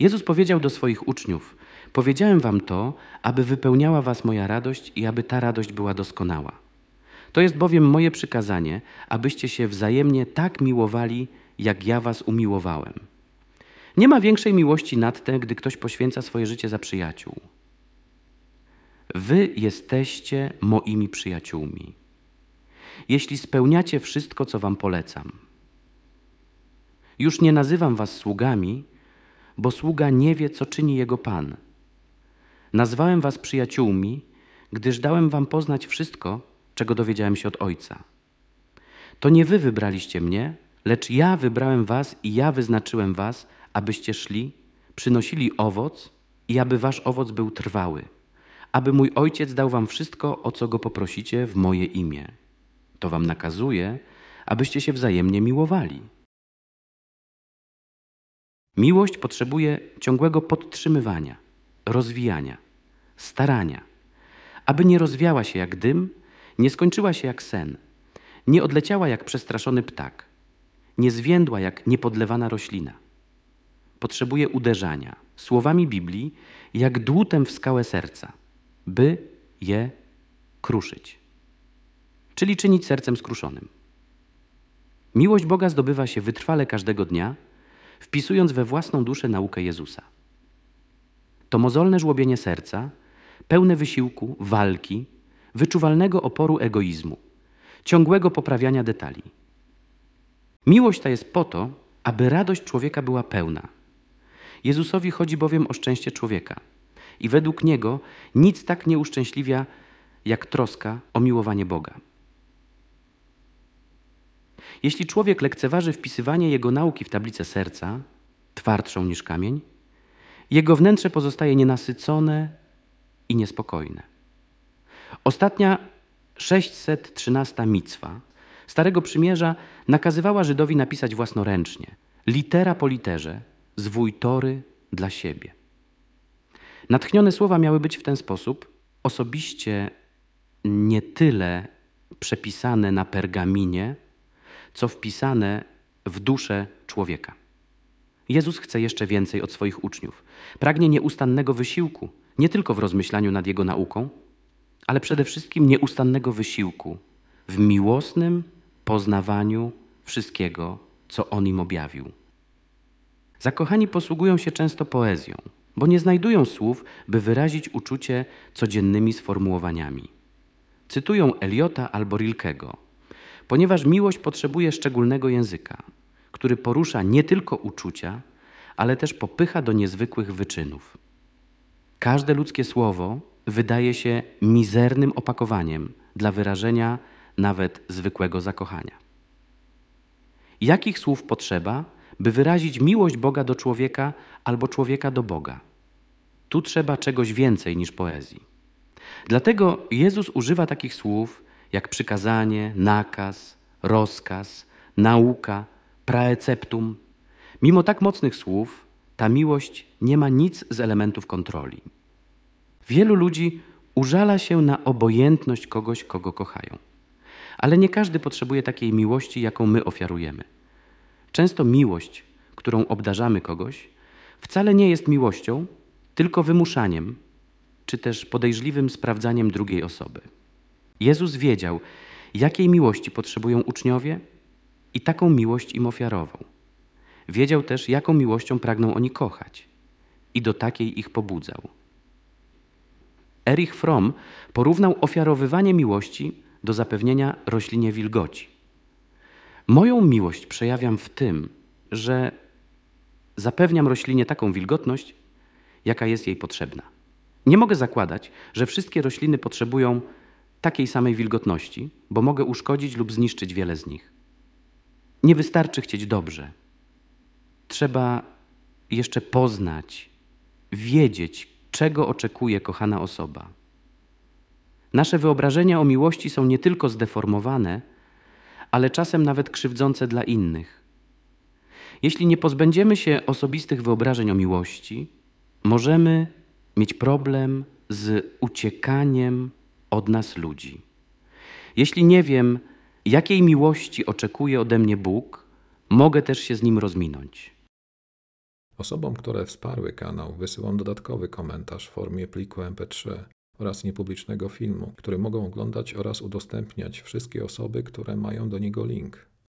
Jezus powiedział do swoich uczniów: Powiedziałem wam to, aby wypełniała was moja radość i aby ta radość była doskonała. To jest bowiem moje przykazanie, abyście się wzajemnie tak miłowali, jak ja was umiłowałem. Nie ma większej miłości nad tę, gdy ktoś poświęca swoje życie za przyjaciół. Wy jesteście moimi przyjaciółmi, jeśli spełniacie wszystko, co wam polecam. Już nie nazywam was sługami, bo sługa nie wie, co czyni jego Pan. Nazwałem was przyjaciółmi, gdyż dałem wam poznać wszystko, czego dowiedziałem się od Ojca. To nie wy wybraliście mnie, lecz ja wybrałem was i ja wyznaczyłem was, abyście szli, przynosili owoc i aby wasz owoc był trwały, aby mój Ojciec dał wam wszystko, o co go poprosicie w moje imię. To wam nakazuje, abyście się wzajemnie miłowali. Miłość potrzebuje ciągłego podtrzymywania, rozwijania, starania, aby nie rozwiała się jak dym, nie skończyła się jak sen, nie odleciała jak przestraszony ptak, nie zwiędła jak niepodlewana roślina. Potrzebuje uderzania, słowami Biblii, jak dłutem w skałę serca, by je kruszyć, czyli czynić sercem skruszonym. Miłość Boga zdobywa się wytrwale każdego dnia – wpisując we własną duszę naukę Jezusa. To mozolne żłobienie serca, pełne wysiłku, walki, wyczuwalnego oporu egoizmu, ciągłego poprawiania detali. Miłość ta jest po to, aby radość człowieka była pełna. Jezusowi chodzi bowiem o szczęście człowieka i według niego nic tak nie uszczęśliwia jak troska o miłowanie Boga. Jeśli człowiek lekceważy wpisywanie jego nauki w tablicę serca, twardszą niż kamień, jego wnętrze pozostaje nienasycone i niespokojne. Ostatnia 613 micwa Starego Przymierza nakazywała Żydowi napisać własnoręcznie, litera po literze, zwój tory dla siebie. Natchnione słowa miały być w ten sposób osobiście nie tyle przepisane na pergaminie, co wpisane w duszę człowieka. Jezus chce jeszcze więcej od swoich uczniów. Pragnie nieustannego wysiłku, nie tylko w rozmyślaniu nad jego nauką, ale przede wszystkim nieustannego wysiłku w miłosnym poznawaniu wszystkiego, co on im objawił. Zakochani posługują się często poezją, bo nie znajdują słów, by wyrazić uczucie codziennymi sformułowaniami. Cytują Eliota albo Rilkego – ponieważ miłość potrzebuje szczególnego języka, który porusza nie tylko uczucia, ale też popycha do niezwykłych wyczynów. Każde ludzkie słowo wydaje się mizernym opakowaniem dla wyrażenia nawet zwykłego zakochania. Jakich słów potrzeba, by wyrazić miłość Boga do człowieka albo człowieka do Boga? Tu trzeba czegoś więcej niż poezji. Dlatego Jezus używa takich słów jak przykazanie, nakaz, rozkaz, nauka, praeceptum. Mimo tak mocnych słów, ta miłość nie ma nic z elementów kontroli. Wielu ludzi użala się na obojętność kogoś, kogo kochają. Ale nie każdy potrzebuje takiej miłości, jaką my ofiarujemy. Często miłość, którą obdarzamy kogoś, wcale nie jest miłością, tylko wymuszaniem, czy też podejrzliwym sprawdzaniem drugiej osoby. Jezus wiedział, jakiej miłości potrzebują uczniowie i taką miłość im ofiarował. Wiedział też, jaką miłością pragną oni kochać i do takiej ich pobudzał. Erich Fromm porównał ofiarowywanie miłości do zapewnienia roślinie wilgoci. Moją miłość przejawiam w tym, że zapewniam roślinie taką wilgotność, jaka jest jej potrzebna. Nie mogę zakładać, że wszystkie rośliny potrzebują takiej samej wilgotności, bo mogę uszkodzić lub zniszczyć wiele z nich. Nie wystarczy chcieć dobrze. Trzeba jeszcze poznać, wiedzieć, czego oczekuje kochana osoba. Nasze wyobrażenia o miłości są nie tylko zdeformowane, ale czasem nawet krzywdzące dla innych. Jeśli nie pozbędziemy się osobistych wyobrażeń o miłości, możemy mieć problem z uciekaniem od nas ludzi. Jeśli nie wiem, jakiej miłości oczekuje ode mnie Bóg, mogę też się z nim rozminąć. Osobom, które wsparły kanał, wysyłam dodatkowy komentarz w formie pliku MP3 oraz niepublicznego filmu, który mogą oglądać oraz udostępniać wszystkie osoby, które mają do niego link.